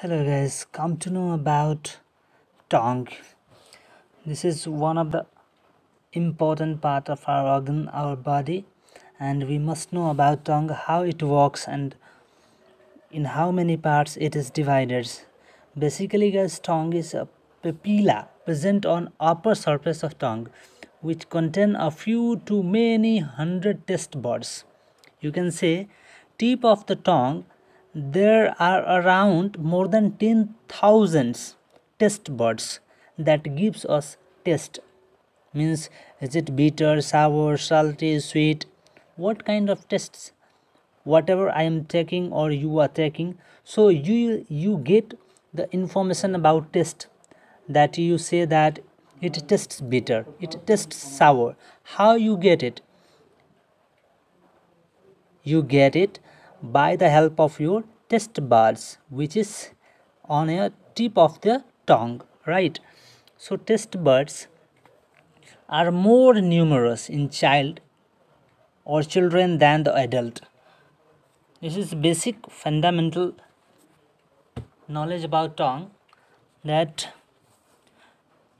hello guys come to know about tongue this is one of the important part of our organ our body and we must know about tongue how it works and in how many parts it is divided basically guys tongue is a papilla present on upper surface of tongue which contain a few to many hundred test buds you can say tip of the tongue there are around more than 10,000 test buds that gives us taste means is it bitter sour salty sweet what kind of tests? whatever i am taking or you are taking so you you get the information about taste that you say that it tastes bitter it tastes sour how you get it you get it by the help of your taste buds which is on a tip of the tongue right so taste buds are more numerous in child or children than the adult this is basic fundamental knowledge about tongue that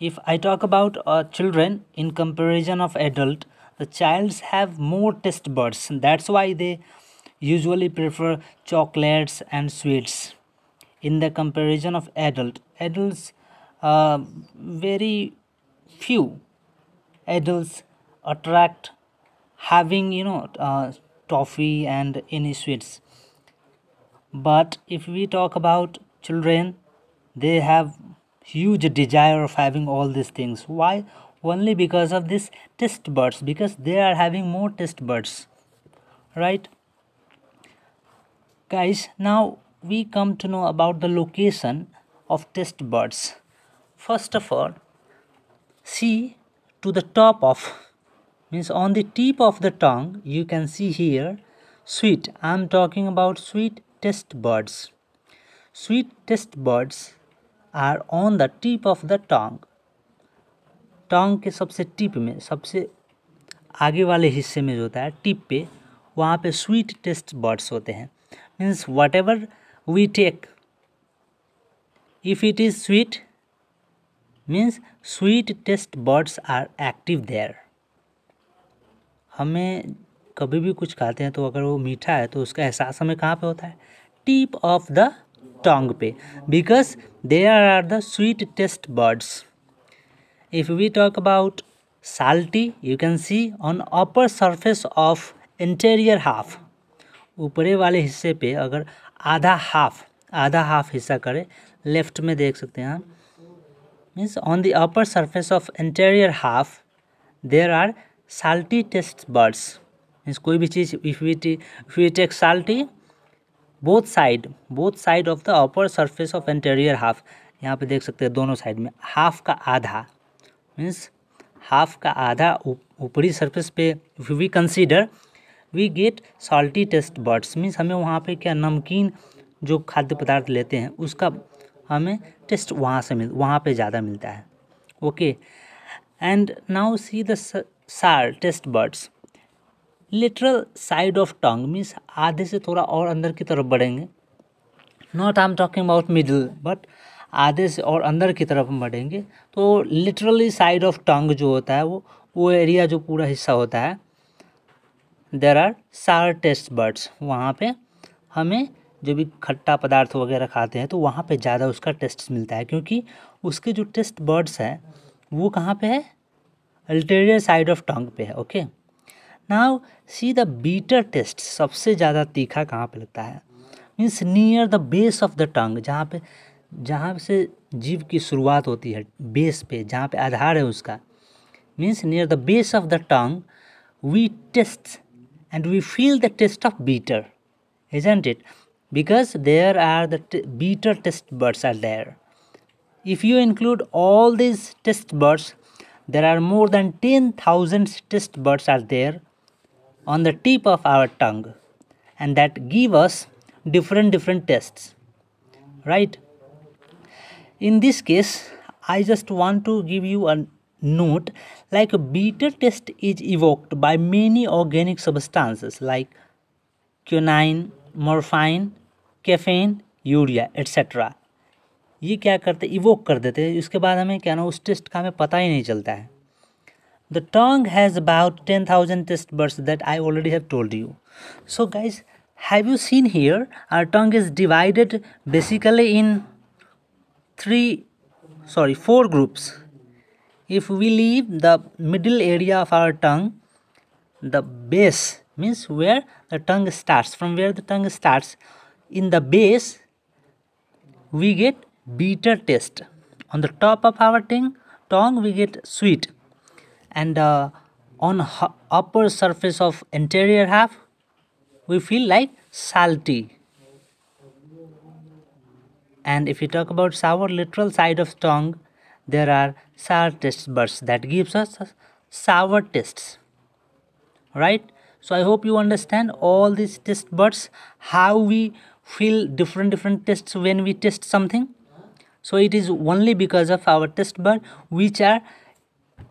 if i talk about uh, children in comparison of adult the childs have more taste buds that's why they usually prefer chocolates and sweets in the comparison of adult adults uh, very few adults attract having you know uh, toffee and any sweets but if we talk about children they have huge desire of having all these things why only because of this test buds because they are having more test buds right guys now we come to know about the location of test birds first of all see to the top of means on the tip of the tongue you can see here sweet i'm talking about sweet test birds sweet test birds are on the tip of the tongue tongue ke sabse tip mein sabse आगे वाले हिस्से में जो होता है tip पे वहाँ पे स्वीट टेस्ट बर्ड्स होते हैं means whatever we take if it is sweet means sweet taste buds are active there हमें कभी भी कुछ खाते हैं तो अगर वो मीठा है तो उसका एहसास हमें कहाँ पे होता है टिप ऑफ द टोंग पे because there are the sweet taste buds if we talk about salty you can see on upper surface of interior half ऊपरे वाले हिस्से पे अगर आधा हाफ आधा हाफ हिस्सा करें लेफ्ट में देख सकते हैं हम means on the upper surface of interior half there are salty taste buds means कोई भी चीज़ if we if we take salty both side both side of the upper surface of interior half यहाँ पे देख सकते हैं दोनों side में हाफ का आधा मीन्स हाफ का आधा ऊपरी सरफेस पे if we consider we get salty taste buds means हमें वहाँ पे क्या नमकीन जो खाद्य पदार्थ लेते हैं उसका हमें टेस्ट वहाँ से मिल वहाँ पे ज़्यादा मिलता है okay and now see the sour taste buds lateral side of tongue means आधे से थोड़ा और अंदर की तरफ बढ़ेंगे not I am talking about middle but आधे से और अंदर की तरफ हम बढ़ेंगे तो लिटरली साइड ऑफ टंग जो होता है वो वो एरिया जो पूरा हिस्सा होता है there are sour taste buds वहाँ पे हमें जो भी खट्टा पदार्थ वगैरह खाते हैं तो वहाँ पे ज़्यादा उसका टेस्ट मिलता है क्योंकि उसके जो टेस्ट बर्ड्स हैं वो कहाँ पे है अल्टेरियर साइड ऑफ टंग पे है okay now see the bitter taste सबसे ज़्यादा तीखा कहाँ पे लगता है means near the base of the tongue जहाँ पे जहाँ से जीव की शुरुआत होती है बेस पे जहाँ पे आधार है उसका means near the base of the tongue we taste and we feel the taste of bitter isn't it because there are the bitter taste buds are there if you include all these taste buds there are more than 10000 taste buds are there on the tip of our tongue and that give us different different tests right in this case i just want to give you an Note, like a bitter taste is evoked by many organic substances like quinine, morphine, caffeine, urea etcetera ये क्या करते evoke कर देते हैं इसके बाद हमें क्या ना उस टेस्ट का हमें पता ही नहीं चलता है the tongue has about ten thousand taste buds that I already have told you so guys have you seen here our tongue is divided basically in three sorry four groups if we leave the middle area of our tongue the base means where the tongue starts from where the tongue starts in the base we get bitter taste on the top of our tongue tongue we get sweet and uh, on upper surface of anterior half we feel like salty and if we talk about sour lateral side of tongue there are sour taste buds that gives us sour tastes right so i hope you understand all these taste buds how we feel different different tastes when we taste something so it is only because of our taste bud which are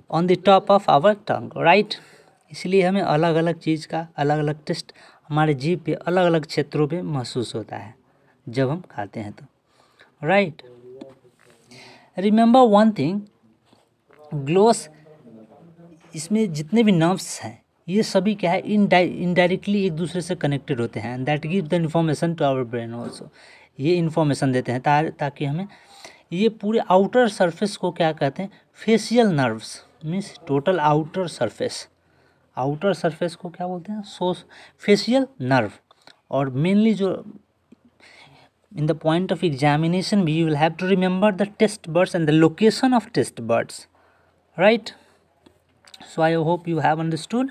on the top of our tongue right इसलिए हमें अलग अलग चीज़ का अलग अलग test हमारे जीव पे अलग अलग क्षेत्रों पे महसूस होता है जब हम खाते हैं तो राइट रिमेंबर वन थिंग ग्लोस इसमें जितने भी नर्व्स हैं ये सभी क्या है इनडाइ इनडायरेक्टली एक दूसरे से कनेक्टेड होते हैं and that give the information to our brain also ये इन्फॉर्मेशन देते हैं ता, ताकि हमें ये पूरे आउटर सरफेस को क्या कहते हैं facial nerves means total outer surface outer surface को क्या बोलते हैं सो फेशियल नर्व और मेनली जो in the point of examination we will have to remember the taste buds and the location of taste buds right so i hope you have understood